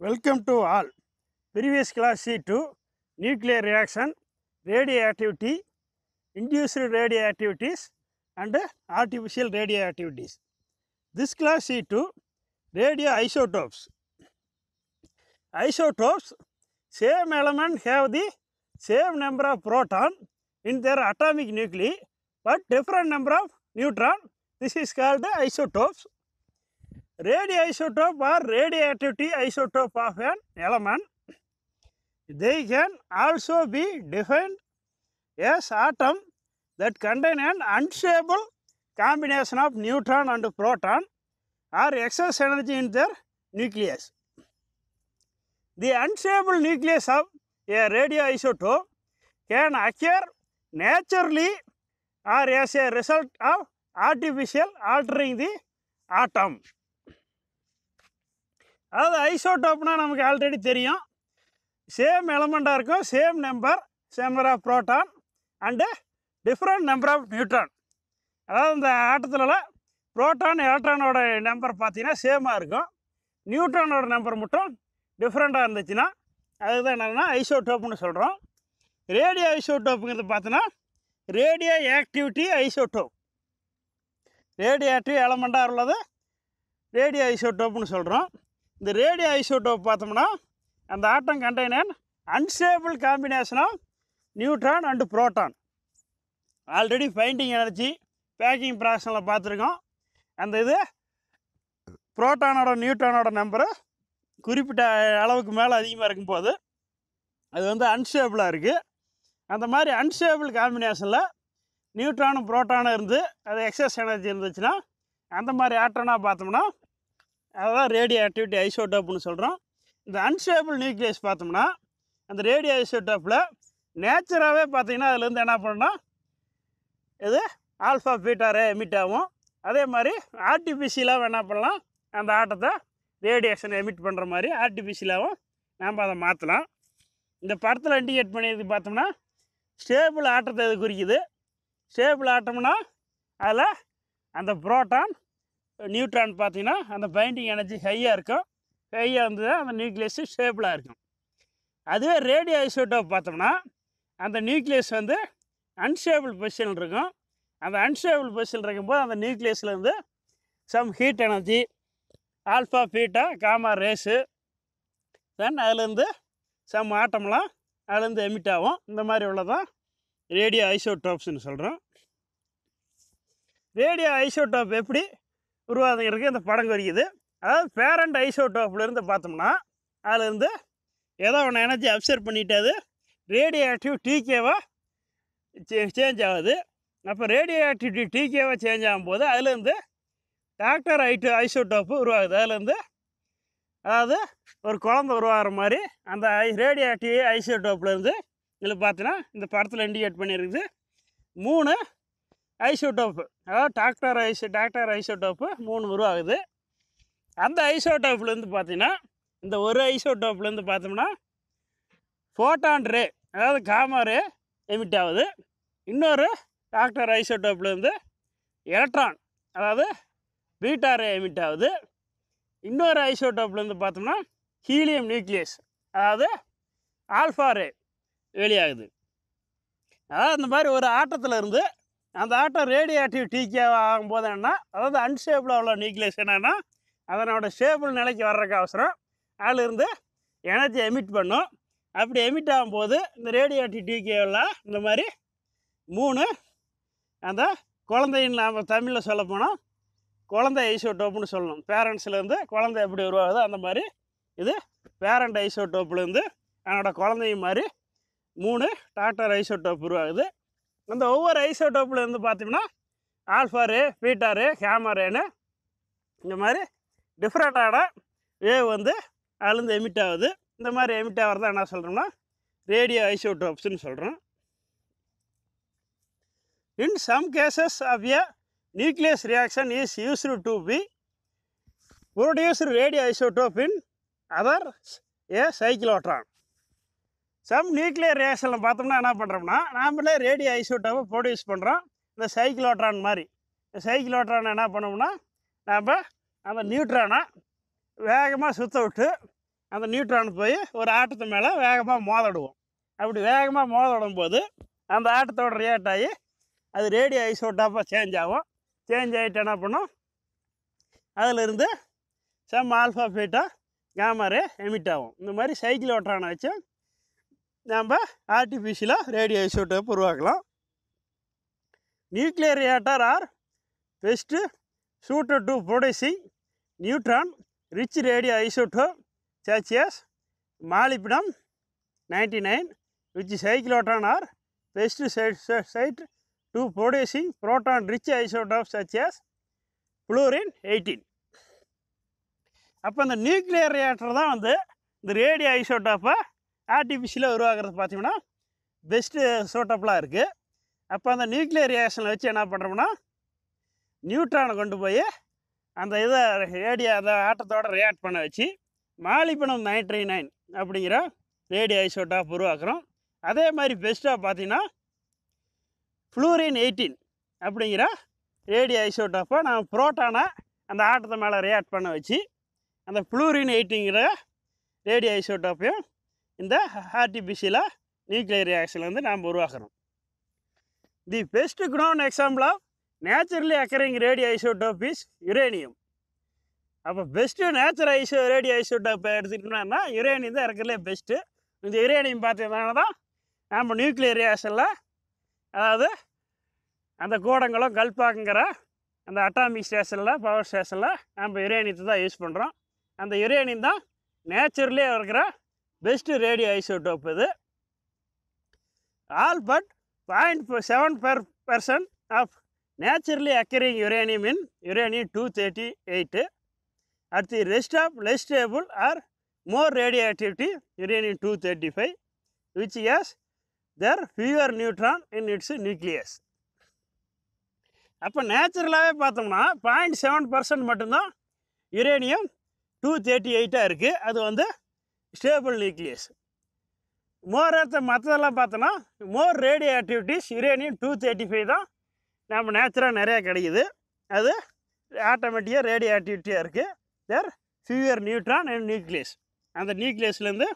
Welcome to all. Previous class C2, nuclear reaction, radioactivity, induced radioactivities and artificial radioactivities. This class C2, radioisotopes. Isotopes, same element have the same number of proton in their atomic nuclei but different number of neutron. This is called the isotopes radioisotope or radioactivity isotope of an element. They can also be defined as atom that contain an unstable combination of neutron and proton or excess energy in their nucleus. The unstable nucleus of a radioisotope can occur naturally or as a result of artificial altering the atom. அதாவது ஐசோடோப்னால் நமக்கு already தெரியும் same எலமெண்ட்டாக இருக்கும் same number number of proton and different number of neutron அதாவது இந்த ஆட்டத்துலலாம் proton எலக்ட்ரானோட number பார்த்தீங்கன்னா சேமாக இருக்கும் நியூட்ரானோட நம்பர் மட்டும் டிஃப்ரெண்ட்டாக இருந்துச்சுன்னா அதுதான் என்னென்னா ஐசோடோப்னு சொல்கிறோம் ரேடியோ ஐசோடோப்புங்கிறது பார்த்தோன்னா radio activity isotope radio active எலமெண்ட்டாக உள்ளது ரேடியோ ஐசோடோப்னு சொல்கிறோம் இந்த ரேடியோ ஐசோட்டோ பார்த்தோம்னா அந்த atom container unstable combination of neutron and proton already finding energy packing ப்ராக்ஷனில் பார்த்துருக்கோம் அந்த இது புரோட்டானோட நியூட்ரானோட நம்பரு குறிப்பிட்ட அளவுக்கு மேலே அதிகமாக இருக்கும்போது அது வந்து அன்ஸ்டேபிளாக இருக்குது அந்த மாதிரி அன்ஸ்டேபிள் காம்பினேஷனில் நியூட்ரானும் புரோட்டானும் இருந்து அது எக்ஸஸ் எனர்ஜி இருந்துச்சுன்னா அந்த மாதிரி ஆட்டோனாக பார்த்தோம்னா அதுதான் ரேடியோ ஆக்டிவிட்டி ஐசோடோப்னு சொல்கிறோம் இந்த அன்ஸ்டேபிள் நியூக்ளியஸ் பார்த்தோம்னா அந்த ரேடியோ ஐசோடோப்பில் நேச்சுராகவே பார்த்திங்கன்னா அதுலேருந்து என்ன பண்ணணும் இது ஆல்ஃபா பீட்டாரே எமிட் ஆகும் அதே மாதிரி ஆர்டிஃபிஷியலாகவும் என்ன பண்ணலாம் அந்த ஆட்டத்தை ரேடியேஷன் எமிட் பண்ணுற மாதிரி ஆர்டிஃபிஷியலாகவும் நாம் அதை மாற்றலாம் இந்த படத்தில் இண்டிகேட் பண்ணியது பார்த்தோம்னா ஸ்டேபிள் ஆட்டத்தை இது குறிக்குது ஸ்டேபிள் ஆட்டம்னா அதில் அந்த புரோட்டான் நியூட்ரான் பார்த்திங்கன்னா அந்த பைண்டிங் எனர்ஜி ஹையாக இருக்கும் ஹையாக இருந்தது அந்த நியூக்ளியஸு ஷேப்பிலாக இருக்கும் அதுவே ரேடியோ ஐசோட்டோப் பார்த்தோம்னா அந்த நியூக்ளியஸ் வந்து அன்ஸ்டேபிள் பொசிஷன் இருக்கும் அந்த அன்ஸ்டேபிள் பொசிஷன் இருக்கும்போது அந்த நியூக்ளியஸ்லேருந்து some heat energy alpha beta gamma rays then அதுலேருந்து சம் ஆட்டம்லாம் அதுலேருந்து எமிட் ஆகும் இந்த மாதிரி உள்ளதான் ரேடியோ ஐசோடோப்ஸ்னு சொல்கிறோம் ரேடியோ ஐசோடோப் எப்படி உருவாதங்களுக்கு இந்த படம் வரைக்குது அதாவது பேரண்ட் ஐசோடோப்லேருந்து பார்த்தோம்னா அதுலேருந்து ஏதோ ஒன்று எனர்ஜி அப்சர்வ் பண்ணிவிட்டு அது ரேடியோ ஆக்டிவ் டிகேவாக சே சேஞ்ச் ஆகுது அப்போ ரேடியோ ஆக்டிவிட்டி டிகேவாக சேஞ்ச் ஆகும்போது அதுலேருந்து டாக்டர் ஐட்டு ஐசோடோப்பு உருவாகுது அதுலேருந்து அதாவது ஒரு குழந்த உருவாகிற மாதிரி அந்த ஐ ரேடியோ ஆக்டிவ் இருந்து இதில் பார்த்தீங்கன்னா இந்த படத்தில் இண்டிகேட் பண்ணியிருக்குது மூணு ஐசோடோப்பு அதாவது டாக்டர் ஐசோ டாக்டர் ஐசோடோப்பு மூணு உருவாகுது அந்த ஐசோடோப்லேருந்து பார்த்தீங்கன்னா இந்த ஒரு ஐசோடோப்லேருந்து பார்த்தோம்னா ஃபோட்டான் ரே அதாவது காமா எமிட் ஆகுது இன்னொரு டாக்டர் ஐசோடோப்லேருந்து எலக்ட்ரான் அதாவது பீட்டார் எமிட் ஆகுது இன்னொரு ஐசோடோப்லேருந்து பார்த்தோம்னா ஹீலியம் நியூக்ளியஸ் அதாவது ஆல்ஃபா ரே வெளியாகுது அதாவது இந்த மாதிரி ஒரு ஆட்டத்தில் இருந்து அந்த ஆட்டம் ரேடியோ ஆக்டிவ் டீக்கே ஆகும்போது என்ன அதாவது அன்ஷேபிள் உள்ள நியூக்ளியஸ் என்னென்னா அதனோட ஷேபிள் நிலைக்கு வர்றதுக்கு அவசரம் அதில் இருந்து எனர்ஜி எமிட் பண்ணும் அப்படி எமிட் ஆகும்போது இந்த ரேடியோ ஆக்டிவ் இந்த மாதிரி மூணு அந்த குழந்தைன்னு நாம் தமிழில் சொல்ல போனால் குழந்தை ஐசோடோப்புன்னு சொல்லணும் பேரண்ட்ஸ்லேருந்து குழந்தை எப்படி உருவாகுதோ அந்த மாதிரி இது பேரண்ட் ஐசோடோப்புலேருந்து என்னோடய குழந்தையும் மாதிரி மூணு டாக்டர் ஐசோடோப் உருவாகுது அந்த ஒவ்வொரு ஐசோடோப்பில் இருந்து பார்த்தீங்கன்னா ஆல்ஃபாரு பீட்டாரு ஹேமரேனு இந்த மாதிரி டிஃப்ரெண்ட்டான வேவ் வந்து அதுலேருந்து எமிட் ஆகுது இந்த மாதிரி எமிட் ஆகிறது என்ன சொல்கிறோம்னா ரேடியோ ஐசோடோப்ஸ்ன்னு சொல்கிறோம் in some cases of a nucleus reaction is used to be produced radio isotope in other a cyclotron some nuclear ரியாக்ஷனில் பார்த்தோம்னா என்ன பண்ணுறோம்னா நாமளே ரேடியோ ஐசோட்டாவை ப்ரொடியூஸ் பண்ணுறோம் இந்த சைக்கிள் சைக்கிளோட்ரான் மாதிரி இந்த ஓட்டரான என்ன பண்ணோம்னா நாம் அந்த நியூட்ரானை வேகமாக சுற்ற விட்டு அந்த நியூட்ரான் போய் ஒரு ஆட்டத்து மேலே வேகமாக மோதடுவோம் அப்படி வேகமாக மோதடும் போது அந்த ஆட்டத்தோட ரியாக்ட் ஆகி அது ரேடியோ ஐசோட்டாப்பாக சேஞ்ச் ஆகும் சேஞ்ச் ஆகிட்டு என்ன பண்ணும் அதிலிருந்து செம் ஆல்ஃபா ஃபீட்டாக கேமரே எமிட் ஆகும் இந்த மாதிரி சைக்கிள் ஓட்டுறான வச்சு நம்ம ஆர்டிஃபிஷியலாக ரேடியோ ஐசோட்டோப் உருவாக்கலாம் nuclear reactor are best suited to producing neutron rich radio isotope such molybdenum molybdenum ninety nine which cyclotron are best side side to producing proton rich isotope such fluorine eighteen அப்போ இந்த nuclear reactor தான் வந்து இந்த radio ஐசோட்டோப்பை ஆர்டிஃபிஷியலாக உருவாகிறது பார்த்தீங்கன்னா best சூட்டபுளாக இருக்குது அப்போ அந்த நியூக்ளியர் ரியாக்ஷனை வச்சு என்ன பண்ணுறோம்னா நியூட்ரானை கொண்டு போய் அந்த இதை ரேடியோ அந்த ஆட்டத்தோடு ரியாக்ட் பண்ண வச்சு மாலிப்பணம் நைன்ட்ரி நைன் அப்படிங்கிற ரேடியோ ஐசோட்டாப் உருவாக்குறோம் அதே மாதிரி பெஸ்ட்டாக பார்த்தீங்கன்னா ஃப்ளூரின் எயிட்டீன் அப்படிங்கிற ரேடியோ ஐசோட்டாப்பை நான் புரோட்டானை அந்த ஆட்டத்தை மேலே ரியாக்ட் பண்ண வச்சு அந்த ஃப்ளூரின் எயிட்டிங்கிற ரேடியோ ஐசோட்டாப்பையும் இந்த ஆர்டிபிசியில் நியூக்ளியர் ரியாக்ஷன் வந்து நாம் உருவாக்குறோம் the best known example of naturally occurring radio isotope is uranium அப்போ best natural iso radio isotope எடுத்துக்கிட்டோம்னா யுரேனியம் தான் இருக்கிறதுலே பெஸ்ட்டு இந்த யுரேனியம் பார்த்ததுனால தான் நாம் நியூக்ளியர் ரியாக்ஷனில் அதாவது அந்த கூடங்களும் கல்பாக்குங்கிற அந்த அட்டாமிக் ஸ்டேஷனில் பவர் ஸ்டேஷனில் நம்ம யுரேனியத்தை தான் யூஸ் பண்ணுறோம் அந்த யுரேனியம் தான் நேச்சுரலே இருக்கிற பெஸ்ட்டு ரேடியோ ஐசோடோப் இது all but point seven per percent of naturally occurring uranium in uranium two thirty eight at the rest of less stable or more radio activity uranium two thirty five which has three fewer neutron in its nucleus அப்போ நேச்சுரலாகவே பார்த்தோம்னா point seven percent மட்டும்தான் uranium two thirty எயிட்டாக இருக்குது அது வந்து stable nucleus more அடுத்த மற்றதெல்லாம் பார்த்தோன்னா more radio activities uranium two thirty five தான் நம்ம நேச்சுரலாக நிறையா கிடைக்குது அது ஆட்டோமேட்டிக்காக ரேடியோ ஆக்டிவிட்டியாக இருக்குது three fewer neutron and nucleus அந்த நியூக்ளியஸ்லேருந்து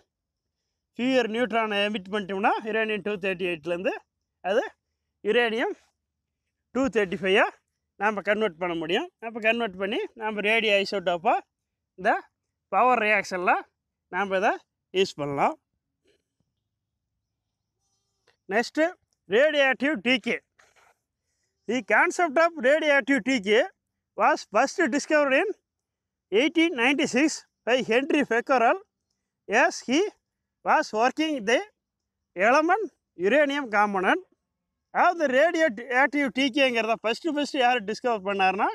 ஃபியூயர் நியூட்ரானை எமிட் பண்ணிட்டோம்னா யுரேனியம் டூ தேர்ட்டி எயிட்லேருந்து அது யுரேனியம் டூ தேர்ட்டி ஃபைவாக நாம் கன்வெர்ட் பண்ண முடியும் அப்போ கன்வெர்ட் பண்ணி நம்ம ரேடியோ ஐசோட்டோப்பாக இந்த பவர் ரியாக்ஷனில் நாம் இதை யூஸ் பண்ணலாம் next radioactive decay the concept of radioactive decay was first discover in eighteen ninety six by Henri Becquerel as he was working the element uranium component அதாவது ரேடியோ ஆக்டிவ் டீக்கேங்கிறத first first யார் discover பண்ணார்னா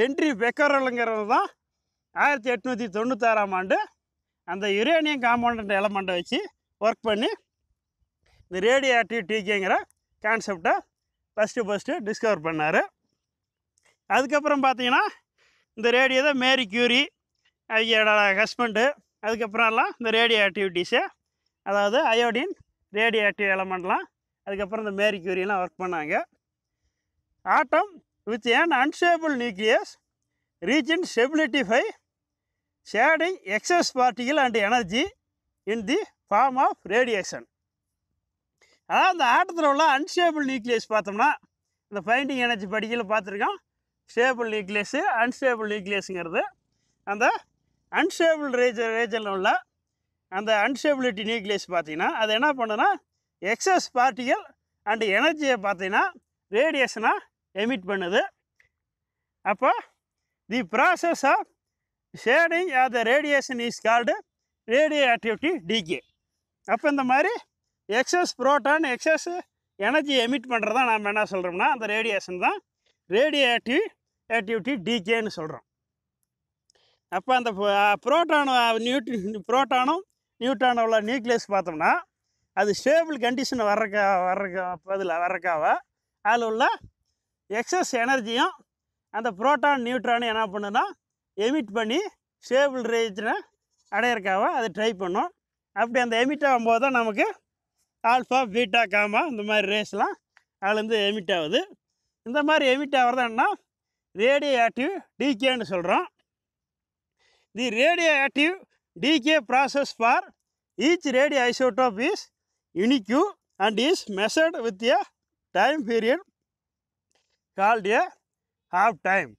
Henri பெக்கரலுங்கிறது தான் ஆயிரத்தி எட்நூற்றி தொண்ணூத்தாறாம் ஆண்டு அந்த யுரேனியம் காம்பவுண்ட் எலமெண்ட்டை வச்சு ஒர்க் பண்ணி இந்த ரேடியோ ஆக்டிவ் டீக்கேங்கிற கான்செப்டை ஃபஸ்ட்டு ஃபஸ்ட்டு டிஸ்கவர் பண்ணார் அதுக்கப்புறம் பார்த்தீங்கன்னா இந்த ரேடியோ தான் மேரி கியூரி ஐயோட ஹஸ்பண்டு அதுக்கப்புறம்லாம் இந்த ரேடியோ ஆக்டிவிட்டீஸு அதாவது அயோடின் ரேடியோ ஆக்டிவ் எலமெண்ட்லாம் அதுக்கப்புறம் இந்த மேரி கியூரியெலாம் ஒர்க் பண்ணாங்க atom with an unstable nucleus regain stability by shedding excess particles and energy in the form of radiation அதாவது அந்த ஆட்டத்தில் உள்ள அன்ஸ்டேபிள் நியூக்ளியஸ் பார்த்தோம்னா இந்த ஃபைண்டிங் எனர்ஜி படிக்கையில் பார்த்துருக்கோம் ஸ்டேபிள் நியூக்ளியஸு அன்ஸ்டேபிள் நியூக்ளியஸுங்கிறது அந்த அன்ஸ்டேபிள் ரேஜ ரீஜனில் உள்ள அந்த அன்ஸ்டேபிலிட்டி நியூக்ளியஸ் பார்த்திங்கன்னா அது என்ன பண்ணுன்னா எக்ஸஸ் பார்ட்டிகள் அண்டு எனர்ஜியை பார்த்தீங்கன்னா ரேடியேஷனாக எமிட் பண்ணுது அப்போ the process of shedding of the radiation is called radio activity decay அப்போ இந்த மாதிரி excess proton excess energy emit தான் நாம் என்ன சொல்கிறோம்னா அந்த ரேடியேஷன் தான் ரேடியோ ஆக்டிவ் ஆக்டிவிட்டி டிகேன்னு சொல்கிறோம் அப்போ அந்த ப்ரோட்டானும் நியூட்ரி ப்ரோட்டானும் நியூட்டானும் உள்ள நியூக்ளியஸ் பார்த்தோம்னா அது ஸ்டேபிள் கண்டிஷன் வர்றக்கா வர்றக்க பதில் வர்றக்காவ அதில் உள்ள எக்ஸஸ் எனர்ஜியும் அந்த ப்ரோட்டான் நியூட்ரானும் என்ன பண்ணுன்னா எமிட் பண்ணி ஸ்டேபிள் ரேஜனை அடையிறக்காவோ அதை ட்ரை பண்ணோம் அப்படி அந்த எமிட் ஆகும்போது தான் நமக்கு ஆல்ஃபா பீட்டா காமா இந்த மாதிரி ரேஸ்லாம் அதுலேருந்து எமிட் ஆகுது இந்த மாதிரி எமிட் ஆகிறதுன்னா ரேடியோ ஆக்டிவ் டிகேன்னு சொல்கிறோம் the radio active decay process for each radio isotope is unique and is measured with a time period called a half time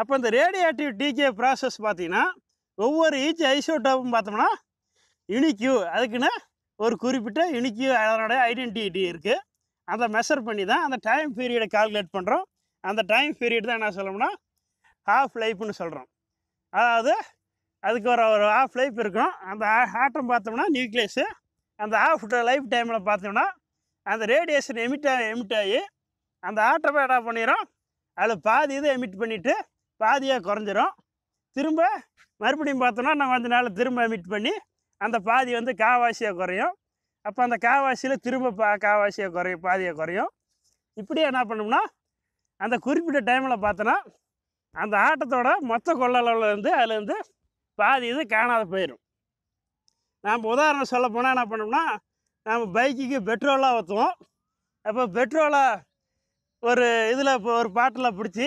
அப்போ இந்த ரேடியேட்டிவ் டிகே ப்ராசஸ் பார்த்திங்கன்னா ஒவ்வொரு ஈச் ஐசோட்டோப்பும் பார்த்தோம்னா யூனிக்யூ அதுக்குன்னு ஒரு குறிப்பிட்ட யூனிக்யூ அதனுடைய ஐடென்டிட்டி இருக்குது அந்த மெஷர் பண்ணி தான் அந்த டைம் பீரியடை கால்குலேட் பண்ணுறோம் அந்த டைம் பீரியட் தான் என்ன சொல்லணும்னா ஹாஃப் லைஃப்னு சொல்கிறோம் அதாவது அதுக்கு ஒரு ஒரு ஆஃப் லைஃப் இருக்கும் அந்த ஆட்டம் பார்த்தோம்னா நியூக்ளியஸு அந்த ஆஃப் லைஃப் டைமில் பார்த்தோம்னா அந்த ரேடியேஷன் எமிட் எமிட் ஆகி அந்த ஆட்டமே என்ன பண்ணிடும் அதில் பாதி இதை எமிட் பண்ணிவிட்டு பாதியாக குறைஞ்சிரும் திரும்ப மறுபடியும் பார்த்தோன்னா நான் கொஞ்ச நாள் திரும்ப மீட் பண்ணி அந்த பாதி வந்து காவாசியாக குறையும் அப்போ அந்த காவாசியில் திரும்ப பா காவாசியாக குறையும் பாதியாக குறையும் இப்படியே என்ன பண்ணோம்னா அந்த குறிப்பிட்ட டைமில் பார்த்தோன்னா அந்த ஆட்டத்தோட மொத்த கொள்ளளவில் இருந்து அதுலேருந்து பாதி இது காணாத போயிடும் நாம் உதாரணம் சொல்ல போனால் என்ன பண்ணோம்னா நாம் பைக்குக்கு பெட்ரோலாக ஊற்றுவோம் அப்போ பெட்ரோலை ஒரு இதில் இப்போ ஒரு பாட்டில் பிடிச்சி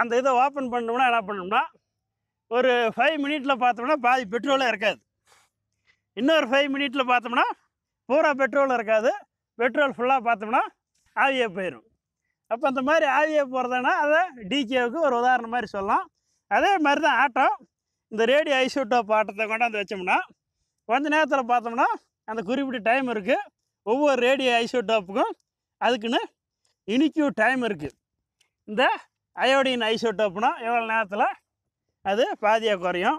அந்த இதை ஓப்பன் பண்ணோம்னா என்ன பண்ணோம்னா ஒரு ஃபைவ் மினிட்டில் பார்த்தோம்னா பாதி பெட்ரோலும் இருக்காது இன்னொரு ஃபைவ் மினிட்டில் பார்த்தோம்னா பூரா பெட்ரோல் இருக்காது பெட்ரோல் ஃபுல்லாக பார்த்தோம்னா ஆவியே போயிடும் அப்போ அந்த மாதிரி ஆவியே போகிறதுனா அதை டிகேவுக்கு ஒரு உதாரணம் மாதிரி சொல்லலாம் அதே மாதிரி தான் ஆட்டம் இந்த ரேடியோ ஐசோட்டோ ஆட்டத்தை கொண்டாந்து வச்சோம்னா கொஞ்ச நேரத்தில் பார்த்தோம்னா அந்த குறிப்பிட்ட டைம் இருக்குது ஒவ்வொரு ரேடியோ ஐசோட்டோப்புக்கும் அதுக்குன்னு இனிக்கும் டைம் இருக்குது இந்த அயோடின் ஐசோட்டோப்னா எவ்வளோ நேரத்தில் அது பாதியாக குறையும்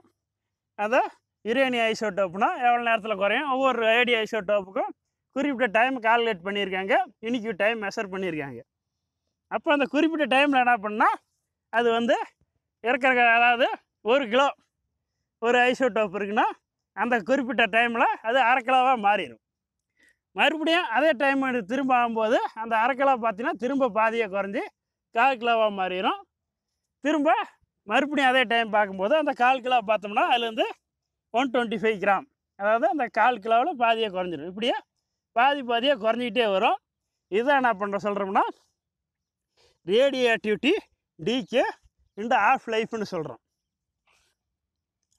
அதை யுரேனிய ஐசோட்டோப்னா எவ்வளோ நேரத்தில் குறையும் ஒவ்வொரு அயோடி ஐசோட்டோப்புக்கும் குறிப்பிட்ட டைம் கால்குலேட் பண்ணியிருக்காங்க இன்றைக்கி டைம் மெஷர் பண்ணியிருக்காங்க அப்போ அந்த குறிப்பிட்ட டைமில் என்ன பண்ணால் அது வந்து இருக்கிற அதாவது ஒரு கிலோ ஒரு ஐசோட்டோப் இருக்குன்னா அந்த குறிப்பிட்ட டைமில் அது அரை கிலோவாக மாறிடும் மறுபடியும் அதே டைம் திரும்ப ஆகும்போது அந்த அரை கிலோ பார்த்தீங்கன்னா திரும்ப பாதியாக குறைஞ்சி கால் கிலோவாக மாறிடும் திரும்ப மறுபடியும் அதே டைம் பார்க்கும்போது அந்த கால் கிலோ பார்த்தோம்னா அதுலேருந்து ஒன் டுவெண்ட்டி ஃபைவ் கிராம் அதாவது அந்த கால் கிலோவில் பாதியாக குறைஞ்சிடும் இப்படியே பாதி பாதியாக குறைஞ்சிக்கிட்டே வரும் இதான் என்ன பண்ணுற சொல்கிறோம்னா ரேடியேட்டிவிட்டி டிகே இந்த ஆஃப் லைஃப்னு சொல்கிறோம்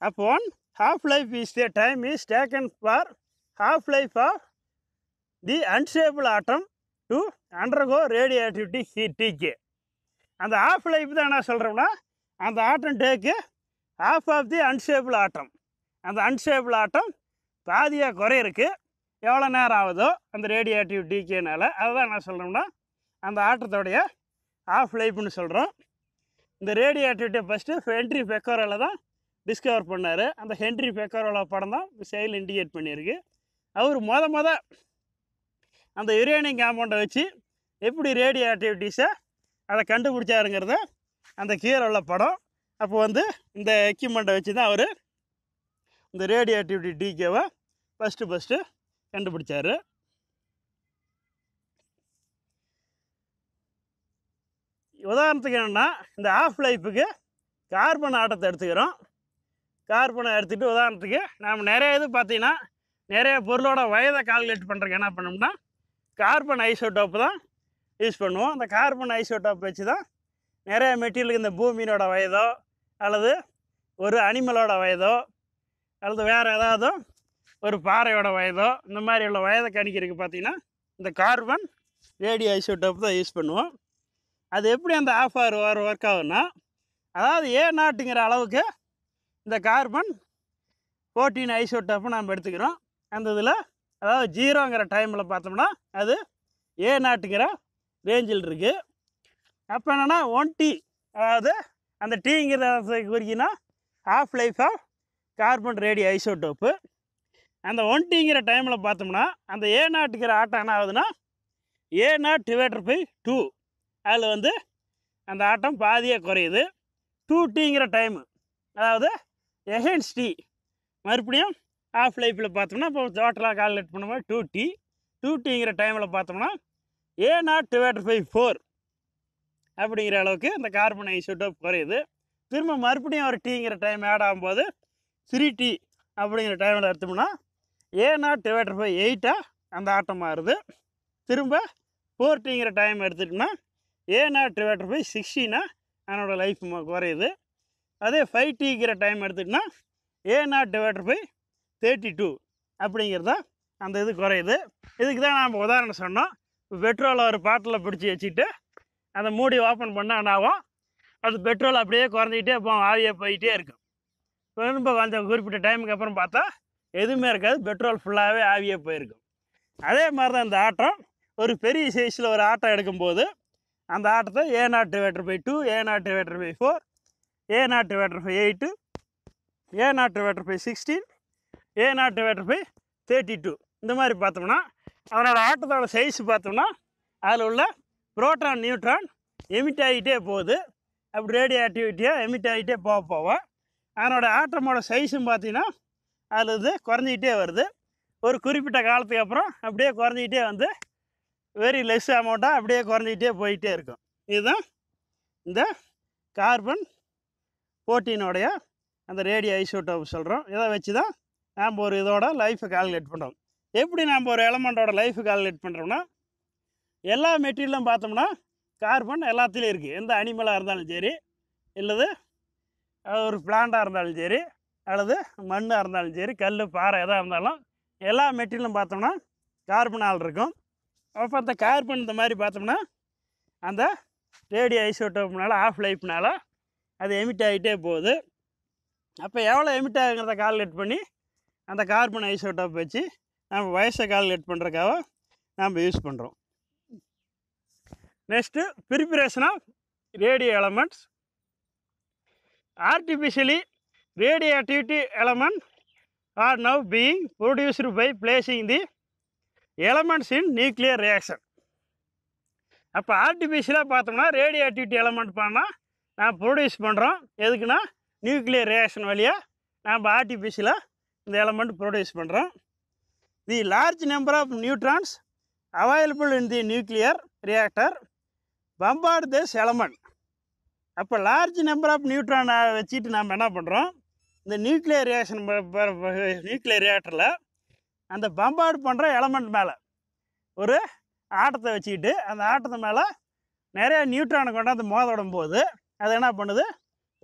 அப்போ half life is the time is taken for half life of the unstable atom to undergo radioactivity he decay அந்த ஆஃப் லைஃப் தான் என்ன சொல்கிறோம்னா அந்த ஆட்டம் டேக்கு ஆஃப் ஆஃப் தி அன்ஷேபிள் ஆட்டம் அந்த அன்ஷேபிள் ஆட்டம் பாதியாக குறையிருக்கு எவ்வளோ நேரம் ஆகுதோ அந்த ரேடியேட்டிவ் டிகேனால் அதுதான் என்ன சொல்கிறோம்னா அந்த ஆட்டத்தோடைய ஆஃப் லைஃப்னு சொல்கிறோம் இந்த ரேடியேட்டிவிட்டியை ஃபஸ்ட்டு ஹென்ட்ரி பெக்கோரோவில் தான் டிஸ்கவர் பண்ணார் அந்த ஹென்ட்ரி பெக்கோரோவில் படம் தான் செயல் இண்டிகேட் பண்ணியிருக்கு அவர் மொத மொதல் அந்த யுரேனியம் காம்பவுண்டை வச்சு எப்படி ரேடியோ ஆக்டிவிட்டீஸை அதை கண்டுபிடிச்சாருங்கிறத அந்த கீழே உள்ள படம் அப்போ வந்து இந்த எக்யூப்மெண்ட்டை வச்சு தான் அவர் இந்த ரேடியோ ஆக்டிவிட்டி டிகேவை ஃபஸ்ட்டு ஃபஸ்ட்டு கண்டுபிடிச்சார் உதாரணத்துக்கு என்னென்னா இந்த ஆஃப் லைஃபுக்கு கார்பன் ஆட்டத்தை எடுத்துக்கிறோம் கார்பனை எடுத்துகிட்டு உதாரணத்துக்கு நாம் நிறைய இது பார்த்திங்கன்னா நிறைய பொருளோட வயதை கால்குலேட் பண்ணுறதுக்கு என்ன பண்ணோம்னா கார்பன் ஐசோடோப்பு தான் யூஸ் பண்ணுவோம் அந்த கார்பன் ஐசோடாப் வச்சு தான் நிறையா மெட்டீரியலுக்கு இந்த பூமியினோட வயதோ அல்லது ஒரு அனிமலோட வயதோ அல்லது வேறு ஏதாவது ஒரு பாறையோட வயதோ இந்த மாதிரி உள்ள வயதை கணிக்கிறதுக்கு பார்த்திங்கன்னா இந்த கார்பன் ரேடியோ ஐசோடோப் தான் யூஸ் பண்ணுவோம் அது எப்படி அந்த ஆஃப் ஆர் ஓர் ஒர்க் ஆகுன்னா அதாவது ஏ நாட்டுங்கிற அளவுக்கு இந்த கார்பன் ஃபோர்டீன் ஐசோடோப்பு நம்ம எடுத்துக்கிறோம் அந்த இதில் அதாவது ஜீரோங்கிற டைமில் பார்த்தோம்னா அது ஏ நாட்டுங்கிற ரேஞ்சில் இருக்குது அப்போ என்னென்னா ஒன் டி அதாவது அந்த டீங்கிற குறிக்கினா half life of carbon radio isotope அந்த ஒன் டிங்கிற டைமில் பார்த்தோம்னா அந்த ஏ நாட்டுக்கிற ஆட்டம் என்ன ஆகுதுன்னா A naught divider by two அதில் வந்து அந்த ஆட்டம் பாதியாக குறையுது டூ டிங்கிற டைமு அதாவது எஹென்ஸ் டீ மறுபடியும் ஆஃப் லைஃப்பில் பார்த்தோம்னா இப்போ டோட்டலாக கால்குலேட் பண்ணும்போது டூ டி டூ டிங்கிற டைமில் பார்த்தோம்னா A naught divided by four அப்படிங்கிற அளவுக்கு இந்த கார்பன் ஐசோட்டோப் குறையுது திரும்ப மறுபடியும் ஒரு டீங்கிற டைம் ஆட் ஆகும்போது த்ரீ டி அப்படிங்கிற டைமில் எடுத்தோம்னா ஏ நாட் டிவைடட் பை எயிட்டாக அந்த ஆட்டம் மாறுது திரும்ப ஃபோர் டீங்கிற டைம் எடுத்துட்டோம்னா ஏ நாட் டிவைடட் பை சிக்ஸ்டீனாக என்னோடய லைஃப் குறையுது அதே ஃபைவ் டீங்கிற டைம் எடுத்துக்கிட்டோன்னா A naught divided by thirty two அப்படிங்கிறது தான் அந்த இது குறையுது இதுக்கு தான் நாம் உதாரணம் சொன்னோம் பெட்ரோலை ஒரு பாட்டில் பிடிச்சி வச்சுட்டு அந்த மூடி ஓப்பன் பண்ணானாவும் அது பெட்ரோல் அப்படியே குறைஞ்சிக்கிட்டே போகும் ஆவியாக போயிட்டே இருக்கும் திரும்ப கொஞ்சம் குறிப்பிட்ட டைமுக்கு அப்புறம் பார்த்தா எதுவுமே இருக்காது பெட்ரோல் ஃபுல்லாகவே ஆவியாக போயிருக்கும் அதே மாதிரி தான் இந்த ஆட்டம் ஒரு பெரிய சைஸில் ஒரு ஆட்டம் எடுக்கும்போது அந்த ஆட்டத்தை A naught divider by two A naught divider by four A naught divider by eight A naught divider by sixteen A naught divider by thirty two இந்த மாதிரி பார்த்தோம்னா அதனோட ஆட்டத்தோட சைஸ் பார்த்தோம்னா அதில் உள்ள புரோட்டான் நியூட்ரான் எமிட் ஆகிட்டே போகுது அப்படி ரேடியோ ஆக்டிவிட்டியாக எமிட் ஆகிட்டே போக போக அதனோட ஆட்டமோட சைஸும் பார்த்தீங்கன்னா அதில் வந்து குறைஞ்சிக்கிட்டே வருது ஒரு குறிப்பிட்ட காலத்துக்கு அப்புறம் அப்படியே குறைஞ்சிக்கிட்டே வந்து வெரி லெஸ் அமௌண்ட்டாக அப்படியே குறைஞ்சிக்கிட்டே போயிட்டே இருக்கும் இதுதான் இந்த கார்பன் ஃபோர்டீனோடைய அந்த ரேடியோ ஐசோட்டோ சொல்கிறோம் இதை வச்சு தான் நாம் ஒரு இதோட லைஃப்பை கால்குலேட் பண்ணுறோம் எப்படி நம்ம ஒரு எலமெண்ட்டோட லைஃப் கால்குலேட் பண்ணுறோம்னா எல்லா மெட்டீரியலும் பார்த்தோம்னா கார்பன் எல்லாத்துலேயும் இருக்குது எந்த அனிமலாக இருந்தாலும் சரி இல்லது ஒரு பிளான்ட்டாக இருந்தாலும் சரி அல்லது மண்ணாக இருந்தாலும் சரி கல் பாறை எதாக இருந்தாலும் எல்லா மெட்டீரியலும் பார்த்தோம்னா கார்பனால் இருக்கும் அப்போ அந்த கார்பன் இந்த மாதிரி பார்த்தோம்னா அந்த ரேடியோ ஐசோட்டோப்னால ஆஃப் லைஃப்னால அது எமிட் ஆகிட்டே போகுது அப்போ எவ்வளோ எமிட் ஆகுங்கிறத கால்குலேட் பண்ணி அந்த கார்பன் ஐசோட்டோப் வச்சு நம்ம வயசை கால்குலேட் பண்ணுறக்காக நாம் யூஸ் பண்ணுறோம் next preparation of radio elements artificially radio activity element are now being produced by placing the elements in nuclear reaction அப்போ ஆர்டிஃபிஷியலாக பார்த்தோம்னா ரேடியோ ஆக்டிவிட்டி எலமெண்ட் பண்ணால் நான் ப்ரொடியூஸ் பண்ணுறோம் எதுக்குன்னா நியூக்ளியர் ரியாக்ஷன் வழியாக நாம் ஆர்டிஃபிஷியலாக இந்த எலமெண்ட் ப்ரொடியூஸ் பண்ணுறோம் the large number of neutrons available in the nuclear reactor bombard this element அப்போ லார்ஜ் நம்பர் ஆஃப் நியூட்ரானை வச்சுட்டு நாம் என்ன பண்ணுறோம் இந்த நியூக்ளியர் ரியாக்ஷன் நியூக்ளியர் ரியாக்டரில் அந்த பம்பார்டு பண்ணுற எலமெண்ட் மேலே ஒரு ஆட்டத்தை வச்சுக்கிட்டு அந்த ஆட்டத்து மேலே நிறையா நியூட்ரானை கொண்டாந்து மோதடும் போது அது என்ன பண்ணுது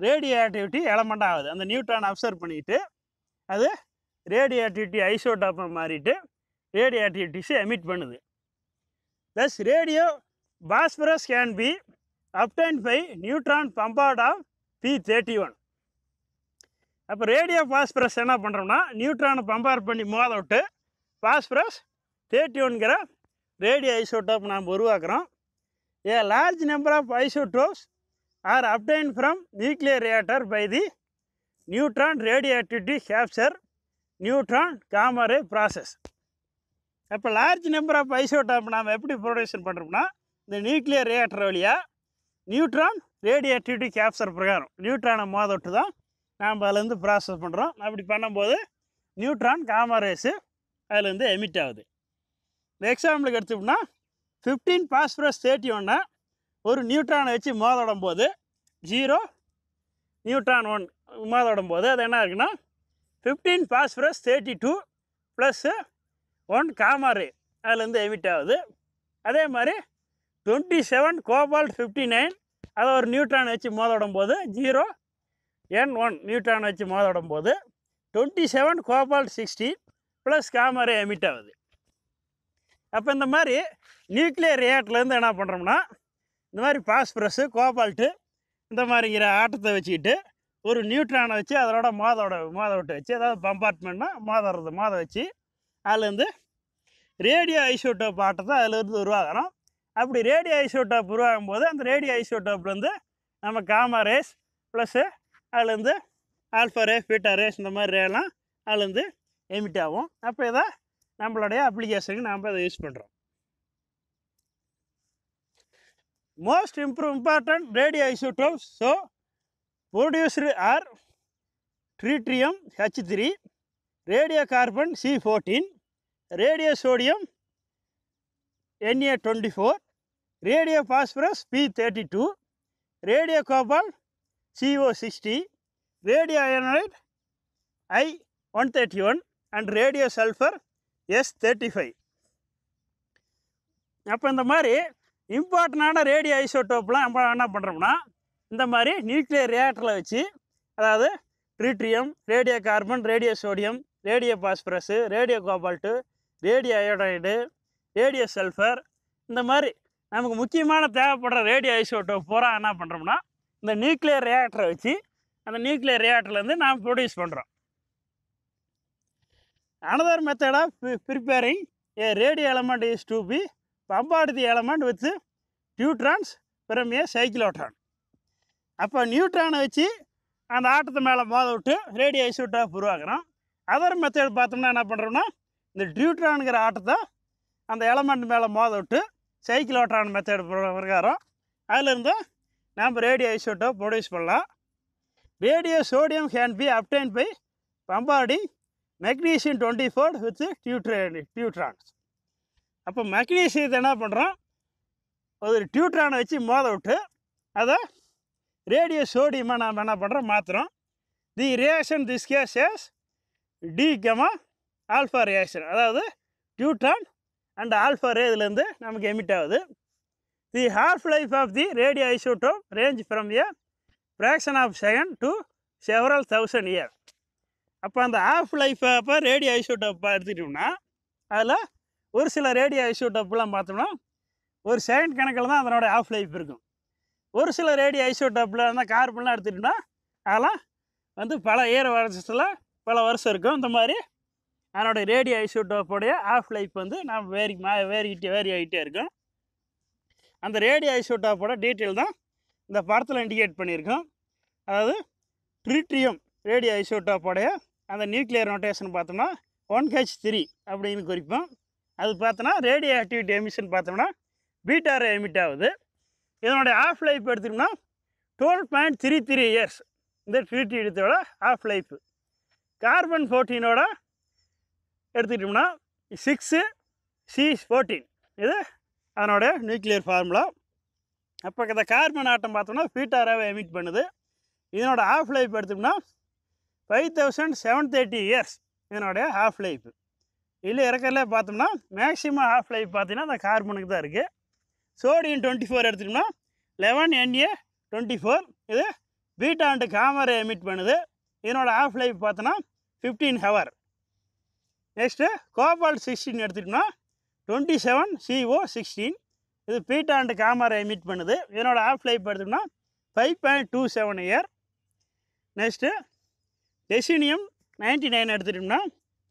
ரேடியோ ஆக்டிவிட்டி எலமெண்ட் ஆகுது அந்த நியூட்ரானை அப்சர்வ் பண்ணிக்கிட்டு அது ரேடியோ ஆக்டிவிட்டி ஐசோடாப்பாக மாறிட்டு ரேடியோ ஆக்டிவிட்டிஸை எமிட் பண்ணுது plus radio phosphorus can be obtained by neutron bombard of P thirty one அப்போ ரேடியோ பாஸ்பரஸ் என்ன பண்ணுறோம்னா நியூட்ரானை பம்பார் பண்ணி மோத விட்டு பாஸ்பரஸ் தேர்ட்டி ஒன்கிற ரேடியோ ஐசோடாப் நாம் உருவாக்குறோம் a large number of isotopes are obtained from nuclear reactor by the neutron radio activity capture neutron gamma ray process அப்போ லார்ஜ் நம்பர் ஆஃப் ஐசோட்டாப் நாம் எப்படி ப்ரொடக்ஷன் பண்ணுறோம்னா இந்த நியூக்ளியர் ரியாக்டர் வழியாக நியூட்ரான் ரேடியேட்டிவிட்டி கேப்சர் பிரகாரம் நியூட்ரானை மோதட்டு தான் நாம் அதிலேருந்து ப்ராசஸ் பண்ணுறோம் அப்படி பண்ணும்போது நியூட்ரான் காமரேஸு அதுலேருந்து எமிட் ஆகுது இந்த எக்ஸாம்பிளுக்கு எடுத்தோம்னா ஃபிஃப்டீன் பாஸ்பரஸ் தேர்ட்டி ஒன்னை ஒரு நியூட்ரானை வச்சு மோதடும் போது ஜீரோ நியூட்ரான் ஒன் மோதடும் போது அது என்ன இருக்குன்னா fifteen phosphorus thirty two plus one gamma ray அதுலேருந்து எமிட் ஆகுது அதே மாதிரி twenty seven cobalt fifty nine அதை ஒரு நியூட்ரான் வச்சு மோதோடும் போது ஜீரோ என் ஒன் நியூட்ரான் வச்சு மோதோடும் போது twenty seven cobalt sixty plus காமரை எமிட் ஆகுது அப்போ இந்த மாதிரி நியூக்ளியர் ஏட்லேருந்து என்ன பண்ணுறோம்னா இந்த மாதிரி பாஸ்பரஸ்ஸு கோபால்ட்டு இந்த மாதிரிங்கிற ஆட்டத்தை வச்சுக்கிட்டு ஒரு நியூட்ரானை வச்சு அதோட மாதோட மாத விட்டு வச்சு அதாவது பம்பார்ட்மெண்ட்னா மாதறது மாத வச்சு அதுலேருந்து ரேடியோ ஐசோட்டோப் தான் அதுலேருந்து உருவாகணும் அப்படி ரேடியோ ஐசோட்டோப் உருவாகும் போது அந்த ரேடியோ ஐசோட்டோப்லேருந்து நம்ம காமா ரேஸ் ப்ளஸ்ஸு அதுலேருந்து ஆல்ஃபா ரேஸ் பீட்டா ரேஸ் இந்த மாதிரி ரேலாம் அதுலேருந்து எமிட் ஆகும் அப்போ இதை நம்மளுடைய அப்ளிகேஷனுக்கு நாம் அதை யூஸ் பண்ணுறோம் most improve important radio isotopes so produced are tritium H three radio carbon C fourteen radio sodium NA twenty four radio phosphorus P thirty two radio cobalt CO sixty radio iodide I one thirty one and radio sulphur S thirty five அப்போ இந்த மாதிரி இம்பார்ட்டண்டான radio ஐசோட்டோப்லாம் நம்ம என்ன பண்ணுறோம்னா இந்த மாதிரி nuclear ரியாக்டரில் வச்சு அதாவது tritium radio carbon radio sodium radio phosphorus radio cobalt radio iodide radio sulphur இந்த மாதிரி நமக்கு முக்கியமான தேவைப்படுற ரேடியோ ஐசோட்டோ பூரா என்ன பண்ணுறோம்னா இந்த நியூக்ளியர் ரியாக்டரை வச்சு அந்த நியூக்ளியர் ரியாக்டர்லேருந்து நாம் ப்ரொடியூஸ் பண்ணுறோம் another method of preparing a radio element is to be bombard the element with deuterons from a cyclotron அப்போ நியூட்ரானை வச்சு அந்த ஆட்டத்து மேலே மோத விட்டு ரேடியோ ஐசோட்டாக உருவாக்குறோம் அதர் மெத்தட் பார்த்தோம்னா என்ன பண்ணுறோம்னா இந்த டியூட்ரானுங்கிற ஆட்டத்தை அந்த எலமெண்ட் மேலே மோத விட்டு சைக்கிள் மெத்தேட் மெத்தட் பிரகாரம் அதிலிருந்து நாம் ரேடியோ ஐசோட்டோ ப்ரொடியூஸ் பண்ணலாம் radio sodium hand be obtained by bombarding magnesium twenty four with deuteron deuterons அப்போ மெக்னீஷியத்தை என்ன பண்ணுறோம் ஒரு டியூட்ரானை வச்சு மோத விட்டு அதை ரேடியோ சோடியமாக நாம் என்ன பண்ணுறோம் மாத்திரம் the reaction this case is D comma alpha reaction அதாவது டியூட்ரான் அண்ட் ஆல்ஃபா ரேதுலேருந்து இதுலேருந்து நமக்கு எமிட் ஆகுது the half life of the radio isotope range from a fraction of second to several thousand year அப்போ அந்த ஆஃப் லைஃப் அப்போ radio ஐசோட்டோப்பை எடுத்துக்கிட்டோம்னா அதில் ஒரு சில ரேடியோ ஐசோட்டோப்லாம் பார்த்தோம்னா ஒரு செகண்ட் கணக்கில் தான் அதனோட ஆஃப் லைஃப் இருக்கும் ஒரு சில ரேடியோ ஐசோட்டோப்பில் அந்த கார்பன்லாம் எடுத்துகிட்டோம்னா அதெல்லாம் வந்து பல ஏற வருஷத்தில் பல வருஷம் இருக்கும் இந்த மாதிரி அதனோட ரேடியோ ஐசோட்டோப்போடைய ஆஃப் லைஃப் வந்து நாம் வேரி மா வேறிக்கிட்டே வேரி ஆகிட்டே இருக்கும் அந்த ரேடியோ ஐசோட்டோப்போட டீட்டெயில் தான் இந்த படத்தில் இண்டிகேட் பண்ணியிருக்கோம் அதாவது ட்ரிட்ரியம் ரேடியோ ஐசோட்டோப்போடைய அந்த நியூக்ளியர் நோட்டேஷன் பார்த்தோம்னா ஒன் ஹெச் த்ரீ அப்படின்னு குறிப்போம் அது பார்த்தோன்னா ரேடியோ ஆக்டிவிட்டி எமிஷன் பார்த்தோம்னா பீட்டாரை எமிட் ஆகுது இதனுடைய ஆஃப் லைஃப் எடுத்துட்டோம்னா twelve point three three years இந்த ட்ரீட்டி எடுத்தோட ஆஃப் லைஃப் கார்பன் ஃபோர்டீனோட எடுத்துக்கிட்டோம்னா சிக்ஸு சி ஃபோர்டீன் இது அதனோட நியூக்ளியர் ஃபார்முலா அப்போ இந்த கார்பன் ஆட்டம் பார்த்தோம்னா ஃபீட்டாராகவே எமிட் பண்ணுது இதனோட ஆஃப் லைஃப் எடுத்தோம்னா five thousand seven thirty years இதனுடைய ஆஃப் லைஃப் இல்லை இறக்கிறதுல பார்த்தோம்னா மேக்ஸிமம் ஆஃப் லைஃப் பார்த்தீங்கன்னா அந்த கார்பனுக்கு தான் இருக்குது சோடியம் டுவெண்ட்டி ஃபோர் எடுத்துட்டோம்னா லெவன் என்ஏ டுவெண்ட்டி ஃபோர் இது பீட்டான்ட்டு காமரை எமிட் பண்ணுது இதனோட ஆஃப் லைஃப் பார்த்தோன்னா fifteen hour next cobalt sixteen எடுத்துட்டோம்னா டுவெண்ட்டி செவன் சிஓ சிக்ஸ்டீன் இது பீட்டான்ட்டு காமரை எமிட் பண்ணுது இதனோட ஆஃப் லைஃப் எடுத்தோம்னா five point two seven year next technetium ninety nine எடுத்துட்டோம்னா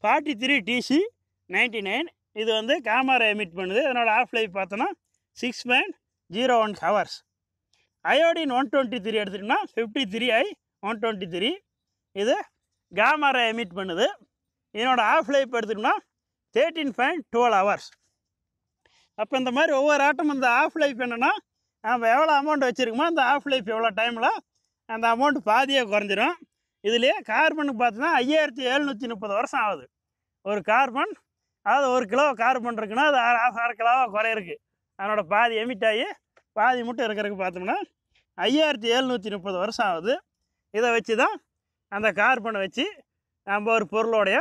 forty three TC ninety nine இது வந்து காமரை எமிட் பண்ணுது இதனோட ஆஃப் லைஃப் பார்த்தோன்னா six point zero one hours iodine one twenty three எடுத்துகிட்டோம்னா fifty three I one twenty three இது கேமரை எமிட் பண்ணுது இதனோட ஆஃப் லைஃப் எடுத்துகிட்டோம்னா தேர்ட்டீன் பாயிண்ட் டுவெல் ஹவர்ஸ் அப்போ இந்த மாதிரி ஒவ்வொரு ஆட்டம் இந்த ஆஃப் லைஃப் என்னென்னா நம்ம எவ்வளோ அமௌண்ட் வச்சுருக்கோமோ அந்த ஆஃப் லைஃப் எவ்வளோ டைமில் அந்த அமௌண்ட் பாதியாக குறைஞ்சிரும் இதுலேயே கார்பனுக்கு பார்த்தோன்னா ஐயாயிரத்தி எழுநூற்றி முப்பது வருஷம் ஆகுது ஒரு கார்பன் அதாவது ஒரு கிலோ கார்பன் இருக்குன்னா அது அரை அரை கிலோவாக குறையிருக்கு அதனோட பாதி எமிட் ஆகி பாதி மட்டும் இருக்கிறதுக்கு பார்த்தோம்னா ஐயாயிரத்தி எழுநூற்றி முப்பது வருஷம் ஆகுது இதை வச்சு தான் அந்த கார்பனை வச்சு நம்ம ஒரு பொருளோடைய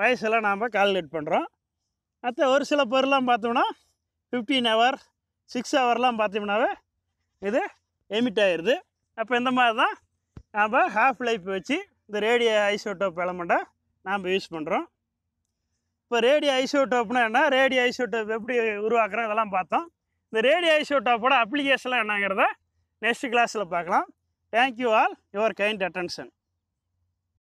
வயசெல்லாம் நாம் கால்குலேட் பண்ணுறோம் மற்ற ஒரு சில பொருள்லாம் பார்த்தோம்னா ஃபிஃப்டீன் ஹவர் சிக்ஸ் ஹவர்லாம் பார்த்தோம்னாவே இது எமிட் ஆயிடுது அப்போ இந்த மாதிரி தான் நாம் ஹாஃப் லைஃப் வச்சு இந்த ரேடியோ ஐசோட்டோ எலமெண்ட்டை நாம் யூஸ் பண்ணுறோம் இப்போ ரேடியோ ஐசோடோப்னா என்ன ரேடியோ ஐசோடோப் எப்படி உருவாக்குறோம் இதெல்லாம் பார்த்தோம் இந்த ரேடியோ ஐசோடோப்போட அப்ளிகேஷன்லாம் என்னங்கிறத நெக்ஸ்ட் கிளாஸில் பார்க்கலாம் thank you all your kind attention